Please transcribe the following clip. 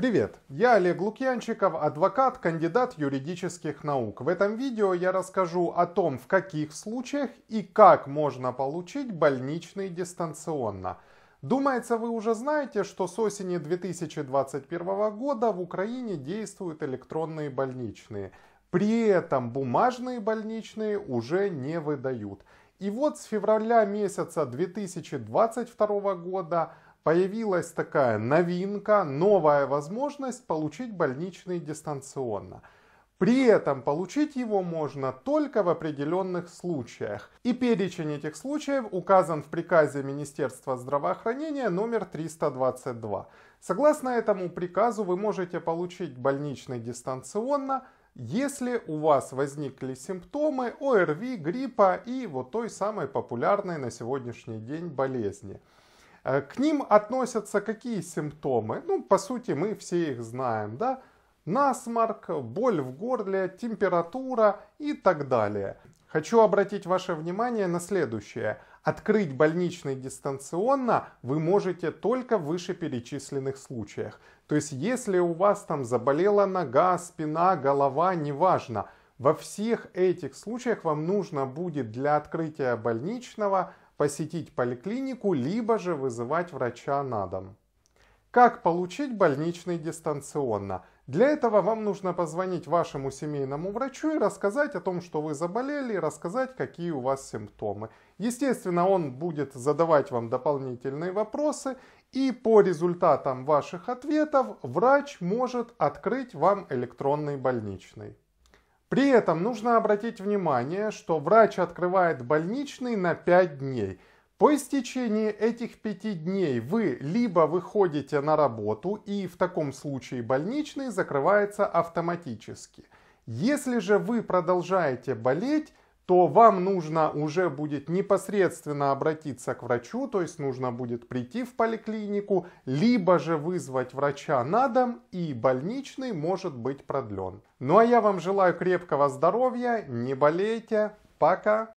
Привет, я Олег Лукьянчиков, адвокат, кандидат юридических наук. В этом видео я расскажу о том, в каких случаях и как можно получить больничный дистанционно. Думается, вы уже знаете, что с осени 2021 года в Украине действуют электронные больничные. При этом бумажные больничные уже не выдают. И вот с февраля месяца 2022 года появилась такая новинка, новая возможность получить больничный дистанционно. При этом получить его можно только в определенных случаях. И перечень этих случаев указан в приказе Министерства здравоохранения номер 322. Согласно этому приказу вы можете получить больничный дистанционно, если у вас возникли симптомы ОРВИ, гриппа и вот той самой популярной на сегодняшний день болезни. Э, к ним относятся какие симптомы? Ну, по сути, мы все их знаем, да? Насморк, боль в горле, температура и так далее. Хочу обратить ваше внимание на следующее. Открыть больничный дистанционно вы можете только в вышеперечисленных случаях. То есть, если у вас там заболела нога, спина, голова, неважно – во всех этих случаях вам нужно будет для открытия больничного посетить поликлинику, либо же вызывать врача на дом. Как получить больничный дистанционно? Для этого вам нужно позвонить вашему семейному врачу и рассказать о том, что вы заболели, и рассказать, какие у вас симптомы. Естественно, он будет задавать вам дополнительные вопросы, и по результатам ваших ответов врач может открыть вам электронный больничный. При этом нужно обратить внимание, что врач открывает больничный на 5 дней. По истечении этих 5 дней вы либо выходите на работу, и в таком случае больничный закрывается автоматически. Если же вы продолжаете болеть, то вам нужно уже будет непосредственно обратиться к врачу, то есть нужно будет прийти в поликлинику, либо же вызвать врача на дом, и больничный может быть продлен. Ну а я вам желаю крепкого здоровья, не болейте, пока!